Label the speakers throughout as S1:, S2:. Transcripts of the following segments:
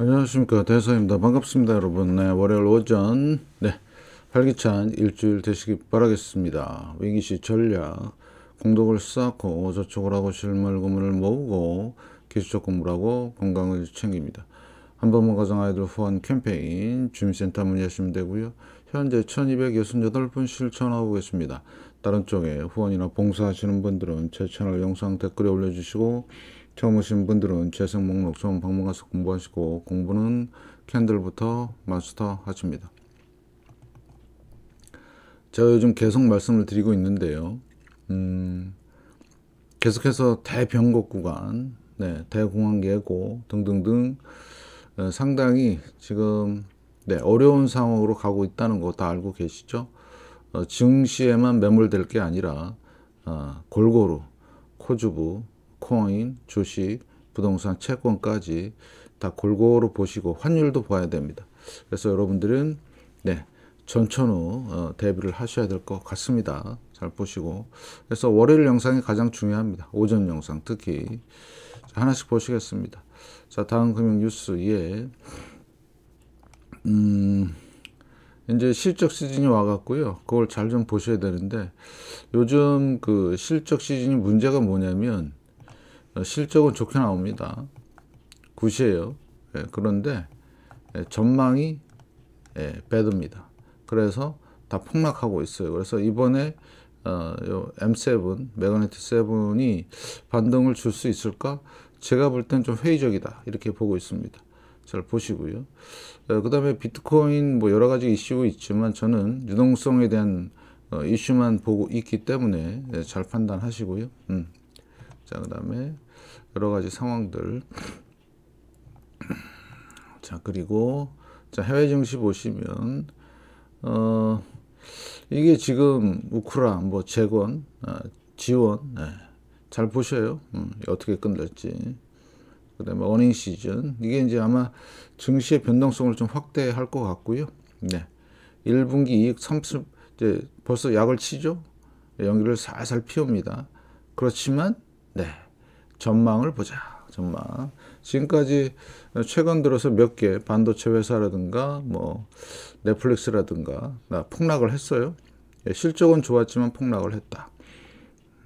S1: 안녕하십니까 대사입니다 반갑습니다 여러분 네, 월요일 오전 네 활기찬 일주일 되시기 바라겠습니다 위기시 전략 공덕을 쌓고 저축을 하고 실물금을 모으고 기술적 공부를 하고 건강을 챙깁니다 한번만 가정 아이들 후원 캠페인 주민센터 문의하시면 되고요 현재 1268분 실천하고 계십니다 다른 쪽에 후원이나 봉사하시는 분들은 제 채널 영상 댓글에 올려주시고 처음 오신 분들은 재생 목록 좀방문해서 공부하시고 공부는 캔들부터 마스터 하십니다. 제가 요즘 계속 말씀을 드리고 있는데요. 음, 계속해서 대변곡 구간, 네, 대공황 예고 등등등 어, 상당히 지금 네, 어려운 상황으로 가고 있다는 거 다 알고 계시죠? 어, 증시에만 매몰될 게 아니라 어, 골고루 코주부, 코인, 주식, 부동산, 채권까지 다 골고루 보시고 환율도 봐야 됩니다. 그래서 여러분들은 네 전천후 어, 대비를 하셔야 될 것 같습니다. 잘 보시고 그래서 월요일 영상이 가장 중요합니다. 오전 영상 특히 하나씩 보시겠습니다. 자 다음 금융 뉴스 예. 음, 이제 실적 시즌이 와갔고요. 그걸 잘 좀 보셔야 되는데 요즘 그 실적 시즌이 문제가 뭐냐면 실적은 좋게 나옵니다. 굿이에요. 예, 그런데 예, 전망이 예, 배드입니다. 그래서 다 폭락하고 있어요. 그래서 이번에 어, M7, 메가네트 7이 반등을 줄 수 있을까? 제가 볼 땐 좀 회의적이다. 이렇게 보고 있습니다. 잘 보시고요. 어, 그 다음에 비트코인 뭐 여러 가지 이슈 있지만 저는 유동성에 대한 어, 이슈만 보고 있기 때문에 예, 잘 판단하시고요. 음. 자, 그 다음에 여러 가지 상황들. 자, 그리고 자, 해외 증시 보시면 어 이게 지금 우크라 뭐 재건, 아, 지원 네. 잘 보셔요. 음, 어떻게 끝날지. 그다음에 어닝 시즌 이게 이제 아마 증시의 변동성을 좀 확대할 것 같고요. 네, 1분기 이익 30 이제 벌써 약을 치죠. 연기를 살살 피웁니다. 그렇지만 네. 전망을 보자. 전망. 지금까지 최근 들어서 몇 개 반도체 회사라든가 뭐 넷플릭스라든가 나 폭락을 했어요. 예, 실적은 좋았지만 폭락을 했다.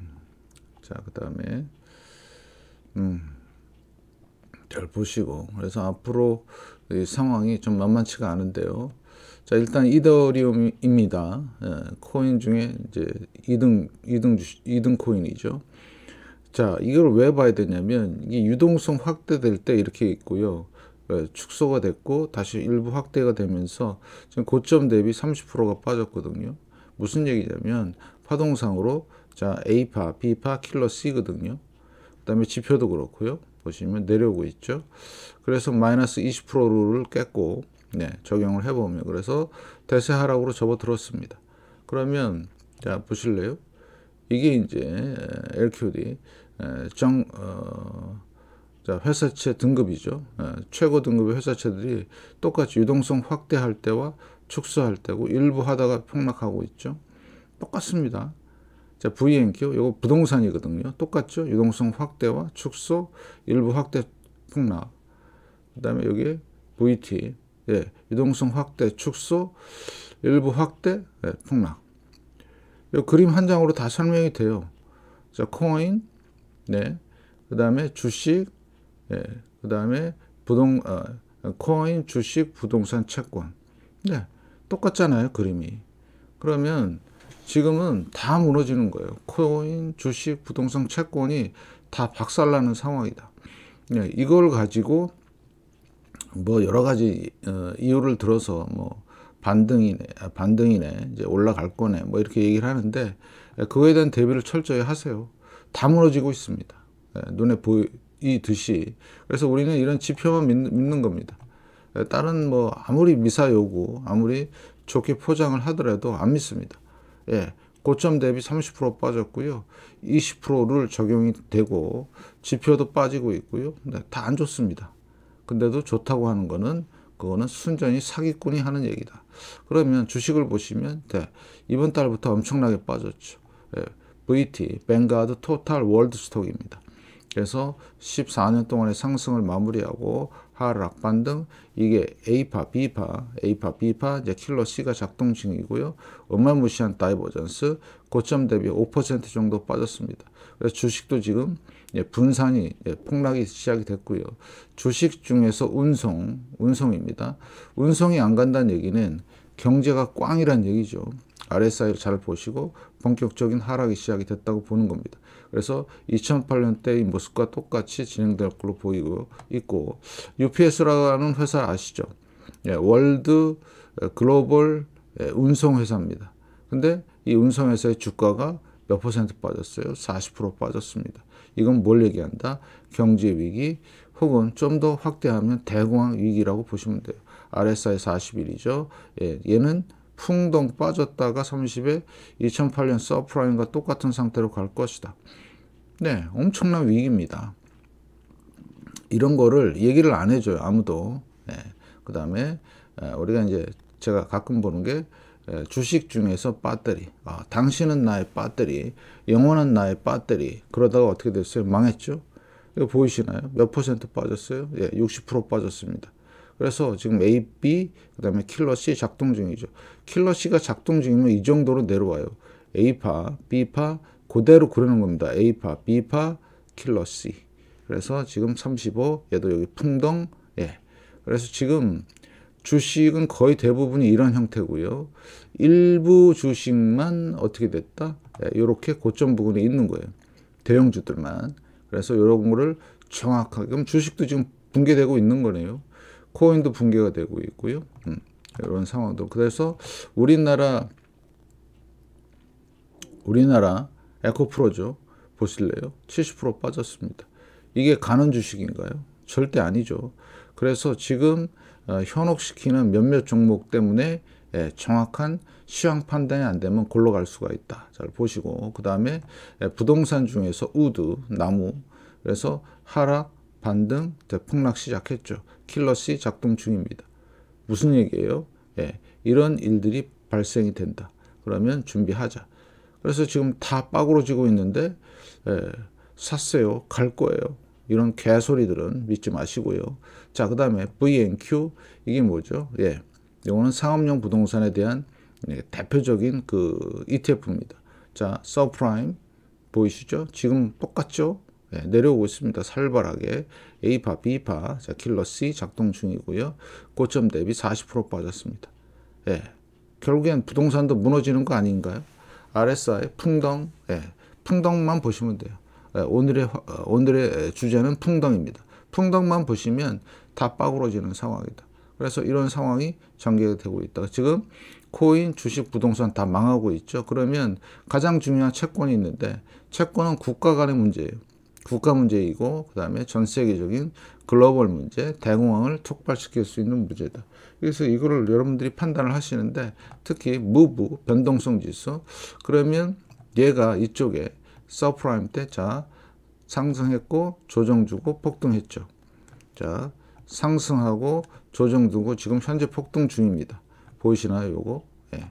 S1: 음. 자, 그다음에 음. 잘 보시고 그래서 앞으로 상황이 좀 만만치가 않은데요. 자 일단 이더리움입니다. 예, 코인 중에 이제 2등 2등 2등 코인이죠. 자, 이걸 왜 봐야 되냐면 이게 유동성 확대될 때 이렇게 있고요. 예, 축소가 됐고 다시 일부 확대가 되면서 지금 고점 대비 30%가 빠졌거든요. 무슨 얘기냐면 파동상으로 자 A파, B파, 킬러 C거든요. 그 다음에 지표도 그렇고요. 보시면 내려오고 있죠. 그래서 마이너스 20%를을 깼고 네, 적용을 해보면 그래서 대세 하락으로 접어들었습니다. 그러면 자 보실래요? 이게 이제 LQD 예, 정, 어, 자, 회사채 등급이죠. 예, 최고 등급의 회사채들이 똑같이 유동성 확대할 때와 축소할 때고 일부 하다가 폭락하고 있죠. 똑같습니다. 자, VNQ 이거 부동산이거든요. 똑같죠. 유동성 확대와 축소, 일부 확대 폭락. 그다음에 여기 VT 예, 유동성 확대, 축소, 일부 확대, 예, 폭락. 이 그림 한 장으로 다 설명이 돼요. 자, 코인, 네. 그 다음에 주식, 예. 그 다음에 부동, 어, 코인, 주식, 부동산, 채권. 네. 똑같잖아요. 그림이. 그러면 지금은 다 무너지는 거예요. 코인, 주식, 부동산, 채권이 다 박살나는 상황이다. 네. 이걸 가지고 뭐 여러 가지 어, 이유를 들어서 뭐 반등이네, 아, 반등이네, 이제 올라갈 거네, 뭐 이렇게 얘기를 하는데 그거에 대한 대비를 철저히 하세요. 다물어지고 있습니다. 예, 눈에 보이듯이. 그래서 우리는 이런 지표만 믿는, 겁니다. 예, 다른 뭐 아무리 미사 요구, 아무리 좋게 포장을 하더라도 안 믿습니다. 예. 고점 대비 30% 빠졌고요. 20%를 적용이 되고 지표도 빠지고 있고요. 네, 다안 좋습니다. 근데도 좋다고 하는 거는 그거는 순전히 사기꾼이 하는 얘기다. 그러면 주식을 보시면 네, 이번 달부터 엄청나게 빠졌죠. 예, VT, 뱅가드 토탈 월드 스톡입니다. 그래서 14년 동안의 상승을 마무리하고 하락 반등 이게 A파, B파, A파, B파 이제 킬러 C가 작동 중이고요. 어마무시한 다이버전스 고점 대비 5% 정도 빠졌습니다. 그래서 주식도 지금 분산이 폭락이 시작이 됐고요. 주식 중에서 운송, 운송입니다. 운송이 안 간다는 얘기는 경제가 꽝이란 얘기죠. RSI를 잘 보시고 본격적인 하락이 시작이 됐다고 보는 겁니다. 그래서 2008년 때의 모습과 똑같이 진행될 걸로 보이고 있고 UPS라는 회사 아시죠? 예, 월드 글로벌 예, 운송 회사입니다. 근데 이 운송 회사의 주가가 몇 퍼센트 빠졌어요? 40% 빠졌습니다. 이건 뭘 얘기한다? 경제 위기 혹은 좀 더 확대하면 대공황 위기라고 보시면 돼요. RSI 41이죠. 예, 얘는 풍덩 빠졌다가 30에 2008년 서프라임과 똑같은 상태로 갈 것이다. 네, 엄청난 위기입니다. 이런 거를 얘기를 안 해줘요. 아무도. 네, 그 다음에 우리가 이제 제가 가끔 보는 게 주식 중에서 배터리. 아, 당신은 나의 배터리. 영원한 나의 배터리. 그러다가 어떻게 됐어요? 망했죠? 이거 보이시나요? 몇 퍼센트 빠졌어요? 예, 60% 빠졌습니다. 그래서 지금 A, B, 그 다음에 킬러 C 작동 중이죠. 킬러 C가 작동 중이면 이 정도로 내려와요. A파, B파 그대로 그러는 겁니다. A파, B파, 킬러 C. 그래서 지금 35, 얘도 여기 풍덩, 예. 그래서 지금 주식은 거의 대부분이 이런 형태고요. 일부 주식만 어떻게 됐다? 이렇게 예, 고점 부분에 있는 거예요. 대형주들만. 그래서 이런 거를 정확하게, 그럼 주식도 지금 붕괴되고 있는 거네요. 코인도 붕괴가 되고 있고요. 음, 이런 상황도. 그래서 우리나라 우리나라 에코프로죠. 보실래요? 70% 빠졌습니다. 이게 가는 주식인가요? 절대 아니죠. 그래서 지금 어, 현혹시키는 몇몇 종목 때문에 예, 정확한 시황 판단이 안 되면 골로 갈 수가 있다. 잘 보시고 그 다음에 예, 부동산 중에서 우드, 나무 그래서 하락, 반등, 대폭락 시작했죠. 킬러시 작동 중입니다. 무슨 얘기예요? 예, 이런 일들이 발생이 된다. 그러면 준비하자. 그래서 지금 다 빠그러지고 있는데 예, 샀어요. 갈 거예요. 이런 개소리들은 믿지 마시고요. 자, 그 다음에 VNQ 이게 뭐죠? 예, 이거는 상업용 부동산에 대한 예, 대표적인 그 ETF입니다. 자, 서프라임 보이시죠? 지금 똑같죠? 네, 내려오고 있습니다. 살벌하게 A파, B파, 자, 킬러 C 작동 중이고요. 고점 대비 40% 빠졌습니다. 예, 결국엔 부동산도 무너지는 거 아닌가요? RSI 풍덩, 예, 풍덩만 보시면 돼요. 예, 오늘의 어, 오늘의 주제는 풍덩입니다. 풍덩만 보시면 다 빠그러지는 상황이다. 그래서 이런 상황이 전개되고 있다. 지금 코인, 주식, 부동산 다 망하고 있죠. 그러면 가장 중요한 채권이 있는데 채권은 국가 간의 문제예요. 국가 문제이고 그 다음에 전 세계적인 글로벌 문제, 대공황을 촉발시킬 수 있는 문제다. 그래서 이거를 여러분들이 판단을 하시는데 특히 무브, 변동성 지수 그러면 얘가 이쪽에 서프라임 때자 상승했고 조정주고 폭등했죠. 자 상승하고 조정주고 지금 현재 폭등 중입니다. 보이시나요? 요거 예.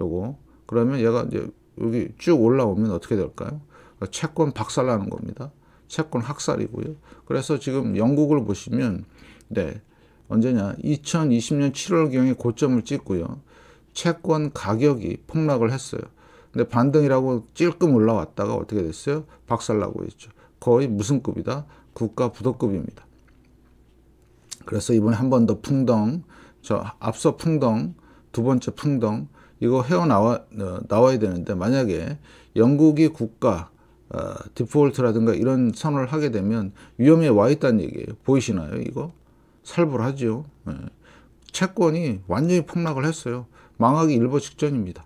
S1: 요거 그러면 얘가 이제 여기 쭉 올라오면 어떻게 될까요? 그러니까 채권 박살나는 겁니다. 채권 학살이고요. 그래서 지금 영국을 보시면 네 언제냐 2020년 7월경에 고점을 찍고요. 채권 가격이 폭락을 했어요. 근데 반등이라고 찔끔 올라왔다가 어떻게 됐어요? 박살나고 있죠. 거의 무슨 급이다? 국가 부도급입니다. 그래서 이번에 한 번 더 풍덩, 저 앞서 풍덩, 두 번째 풍덩, 이거 헤어나와, 어, 나와야 되는데 만약에 영국이 국가 어, 디폴트라든가 이런 선언을 하게 되면 위험에 와 있다는 얘기예요. 보이시나요? 이거 살벌하죠. 예. 채권이 완전히 폭락을 했어요. 망하기 일보 직전입니다.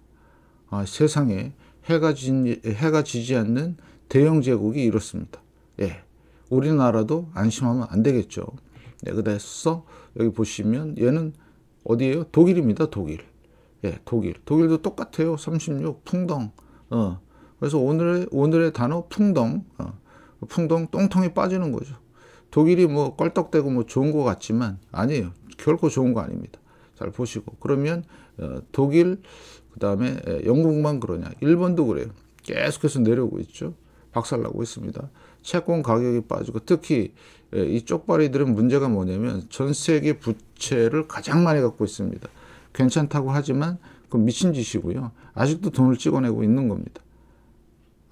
S1: 아, 세상에 해가, 지, 해가 지지 않는 대형 제국이 이렇습니다. 예. 우리나라도 안심하면 안 되겠죠. 예, 네, 그래서 여기 보시면 얘는 어디예요? 독일입니다. 독일. 예, 독일. 독일도 똑같아요. 36 풍덩. 어. 그래서 오늘의, 오늘의 단어 풍덩, 어, 풍덩, 똥통이 빠지는 거죠. 독일이 뭐 껄떡대고 뭐 좋은 것 같지만 아니에요. 결코 좋은 거 아닙니다. 잘 보시고. 그러면 어, 독일, 그 다음에 영국만 그러냐. 일본도 그래요. 계속해서 내려오고 있죠. 박살나고 있습니다. 채권 가격이 빠지고 특히 이 쪽발이들은 문제가 뭐냐면 전 세계 부채를 가장 많이 갖고 있습니다. 괜찮다고 하지만 그 미친 짓이고요. 아직도 돈을 찍어내고 있는 겁니다.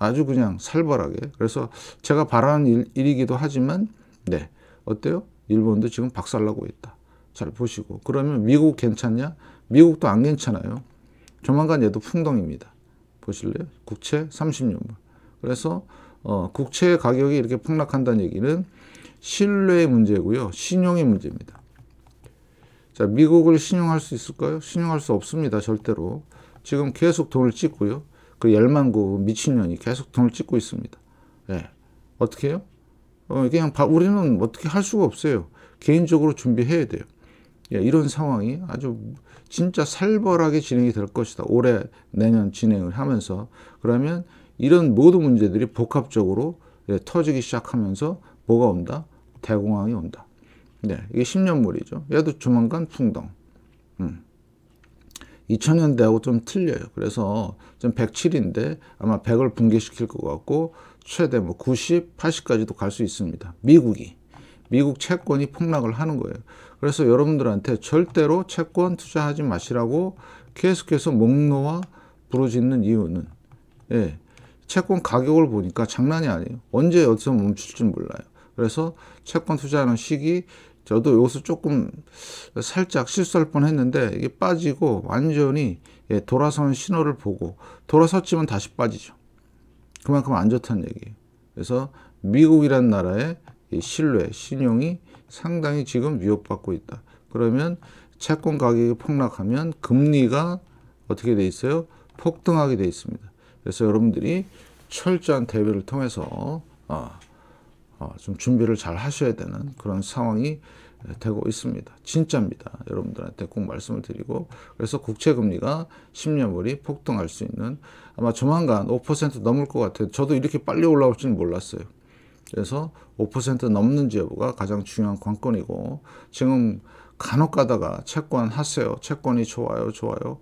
S1: 아주 그냥 살벌하게. 그래서 제가 바라는 일, 이기도 하지만, 네. 어때요? 일본도 지금 박살나고 있다. 잘 보시고. 그러면 미국 괜찮냐? 미국도 안 괜찮아요. 조만간 얘도 풍덩입니다. 보실래요? 국채 36만. 그래서 어, 국채 가격이 이렇게 폭락한다는 얘기는 신뢰의 문제고요. 신용의 문제입니다. 자, 미국을 신용할 수 있을까요? 신용할 수 없습니다. 절대로. 지금 계속 돈을 찍고요. 그 열만구 미친년이 계속 등을 찍고 있습니다. 예. 어떻게 해요? 어, 그냥 바, 우리는 어떻게 할 수가 없어요. 개인적으로 준비해야 돼요. 예, 이런 상황이 아주 진짜 살벌하게 진행이 될 것이다. 올해 내년 진행을 하면서 그러면 이런 모든 문제들이 복합적으로 예, 터지기 시작하면서 뭐가 온다? 대공황이 온다. 네, 이게 10년물이죠. 얘도 조만간 풍덩. 2000년대하고 좀 틀려요. 그래서 좀 107인데 아마 100을 붕괴시킬 것 같고 최대 뭐 90, 80까지도 갈 수 있습니다. 미국이. 미국 채권이 폭락을 하는 거예요. 그래서 여러분들한테 절대로 채권 투자하지 마시라고 계속해서 목놓아 부러지는 이유는 예, 채권 가격을 보니까 장난이 아니에요. 언제 어디서 멈출지 몰라요. 그래서 채권 투자하는 시기 저도 이것을 조금 살짝 실수할 뻔 했는데 이게 빠지고 완전히 예, 돌아서는 신호를 보고 돌아섰지만 다시 빠지죠. 그만큼 안 좋다는 얘기예요. 그래서 미국이란 나라의 신뢰, 신용이 상당히 지금 위협받고 있다. 그러면 채권 가격이 폭락하면 금리가 어떻게 돼 있어요? 폭등하게 돼 있습니다. 그래서 여러분들이 철저한 대비를 통해서 어, 어, 좀 준비를 잘 하셔야 되는 그런 상황이 되고 있습니다. 진짜입니다. 여러분들한테 꼭 말씀을 드리고 그래서 국채금리가 10년물이 폭등할 수 있는 아마 조만간 5% 넘을 것 같아요. 저도 이렇게 빨리 올라올 줄은 몰랐어요. 그래서 5% 넘는지 여부가 가장 중요한 관건이고 지금 간혹 가다가 채권 하세요. 채권이 좋아요. 좋아요.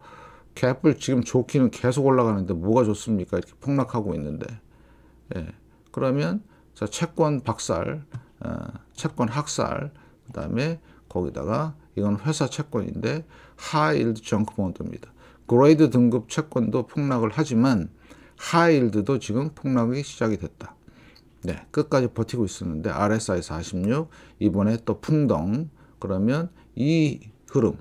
S1: 갭을 지금 좋기는 계속 올라가는데 뭐가 좋습니까? 이렇게 폭락하고 있는데 예. 그러면 자, 채권 박살, 어, 채권 학살, 그 다음에 거기다가 이건 회사 채권인데 하이일드 정크본드입니다. 그레이드 등급 채권도 폭락을 하지만 하일드도 지금 폭락이 시작이 됐다. 네, 끝까지 버티고 있었는데 RSI 46 이번에 또 풍덩 그러면 이 흐름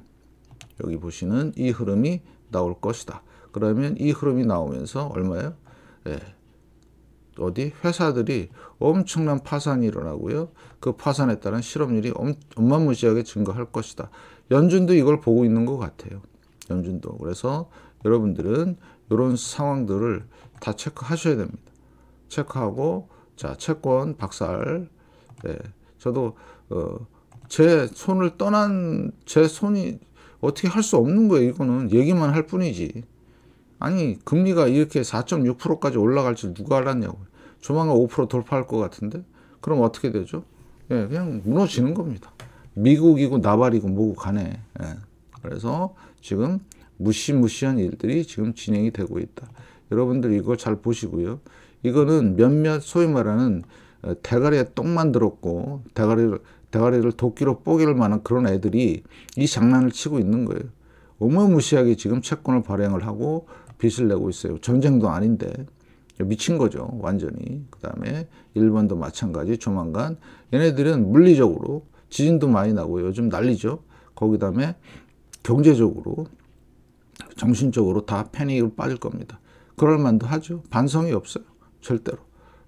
S1: 여기 보시는 이 흐름이 나올 것이다. 그러면 이 흐름이 나오면서 얼마예요? 네, 어디 회사들이 엄청난 파산이 일어나고요. 그 파산에 따른 실업률이 엄마무지하게 증가할 것이다. 연준도 이걸 보고 있는 것 같아요. 연준도. 그래서 여러분들은 이런 상황들을 다 체크하셔야 됩니다. 체크하고 자 채권 박살. 네, 저도 어, 제 손을 떠난 제 손이 어떻게 할 수 없는 거예요. 이거는 얘기만 할 뿐이지. 아니 금리가 이렇게 4.6%까지 올라갈 줄 누가 알았냐고 조만간 5% 돌파할 것 같은데 그럼 어떻게 되죠? 예, 그냥 무너지는 겁니다. 미국이고 나발이고 뭐고 간에 예, 그래서 지금 무시무시한 일들이 지금 진행이 되고 있다. 여러분들 이거 잘 보시고요. 이거는 몇몇 소위 말하는 어, 대가리에 똥 만들었고 대가리를 대가리를 도끼로 뽀갤 만한 그런 애들이 이 장난을 치고 있는 거예요. 어마무시하게 지금 채권을 발행을 하고 빚을 내고 있어요. 전쟁도 아닌데. 미친 거죠. 완전히. 그 다음에 일본도 마찬가지 조만간 얘네들은 물리적으로 지진도 많이 나고 요즘 난리죠. 거기 다음에 경제적으로 정신적으로 다 패닉으로 빠질 겁니다. 그럴 만도 하죠. 반성이 없어요. 절대로.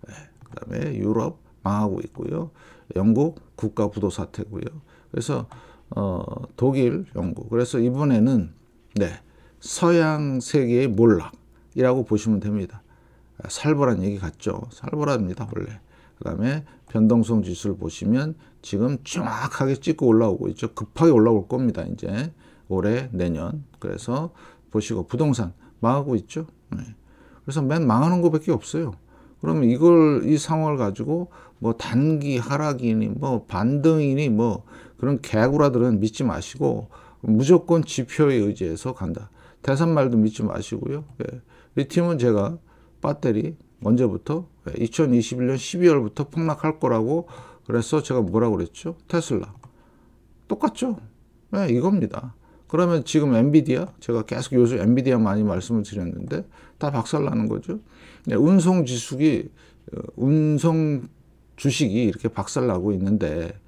S1: 네. 예, 그 다음에 유럽 망하고 있고요. 영국 국가 부도 사태고요. 그래서 어, 독일, 영국. 그래서 이번에는 네 서양 세계의 몰락이라고 보시면 됩니다. 살벌한 얘기 같죠. 살벌합니다 원래. 그 다음에 변동성 지수를 보시면 지금 정확하게 찍고 올라오고 있죠. 급하게 올라올 겁니다. 이제 올해 내년 그래서 보시고 부동산 망하고 있죠. 네. 그래서 맨 망하는 거밖에 없어요. 그러면 이걸 이 상황을 가지고 뭐 단기 하락이니 뭐 반등이니 뭐 그런 개구라들은 믿지 마시고 무조건 지표에 의지해서 간다. 대산말도 믿지 마시고요. 예. 리튬은 제가 배터리 언제부터? 예. 2021년 12월부터 폭락할 거라고 그래서 제가 뭐라고 그랬죠? 테슬라. 똑같죠? 예, 이겁니다. 그러면 지금 엔비디아, 제가 계속 요즘 엔비디아 많이 말씀을 드렸는데 다 박살나는 거죠. 예, 운송 지수기, 어, 운송 주식이 이렇게 박살나고 있는데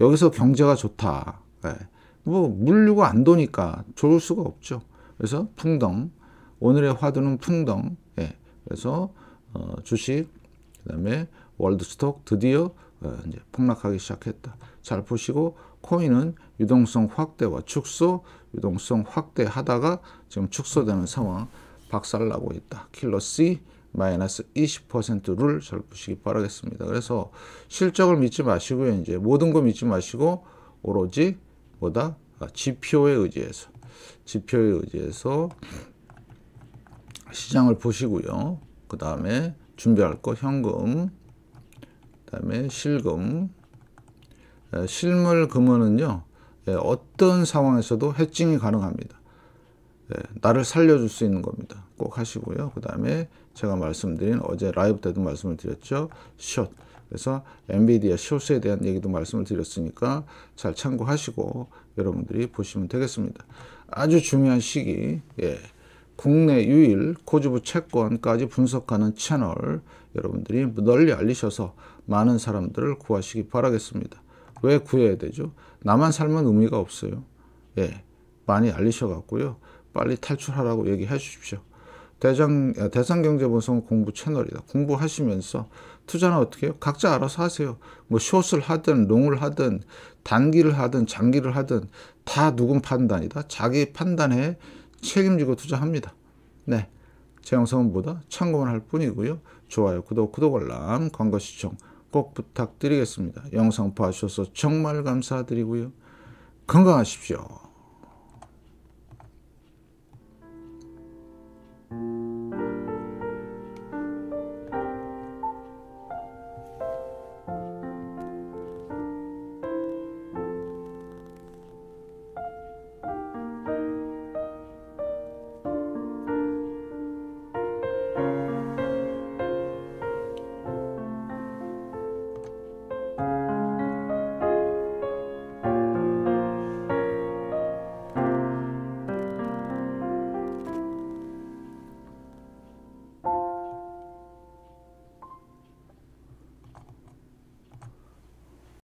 S1: 여기서 경제가 좋다. 예. 뭐 물류가 안 도니까 좋을 수가 없죠. 그래서 풍덩. 오늘의 화두는 풍덩. 예. 그래서 어, 주식 그다음에 월드스톡 드디어 어, 이제 폭락하기 시작했다. 잘 보시고 코인은 유동성 확대와 축소, 유동성 확대하다가 지금 축소되는 상황 박살나고 있다. 킬러 C 마이너스 20%를 잘 보시기 바라겠습니다. 그래서 실적을 믿지 마시고요. 이제 모든 거 믿지 마시고 오로지 뭐다? 아, 지표에 의지해서 지표에 의해서 시장을 보시고요. 그 다음에 준비할 거 현금, 그 다음에 실금, 실물 금은요 어떤 상황에서도 해칭이 가능합니다. 나를 살려줄 수 있는 겁니다. 꼭 하시고요. 그 다음에 제가 말씀드린 어제 라이브 때도 말씀을 드렸죠. 숏. 그래서 엔비디아 숏에 대한 얘기도 말씀을 드렸으니까 잘 참고하시고 여러분들이 보시면 되겠습니다. 아주 중요한 시기, 예. 국내 유일 코지부 채권까지 분석하는 채널 여러분들이 널리 알리셔서 많은 사람들을 구하시기 바라겠습니다. 왜 구해야 되죠? 나만 살면 의미가 없어요. 예, 많이 알리셔갖고요. 빨리 탈출하라고 얘기해 주십시오. 대장, 아, 대상경제보성 공부 채널이다. 공부하시면서 투자는 어떻게 해요? 각자 알아서 하세요. 뭐 숏을 하든 롱을 하든 단기를 하든 장기를 하든 다 누군 판단이다. 자기 판단에 책임지고 투자합니다. 네. 제 영상은 보다 참고만 할 뿐이고요. 좋아요, 구독, 구독 알람, 광고 시청 꼭 부탁드리겠습니다. 영상 봐주셔서 정말 감사드리고요. 건강하십시오. thank you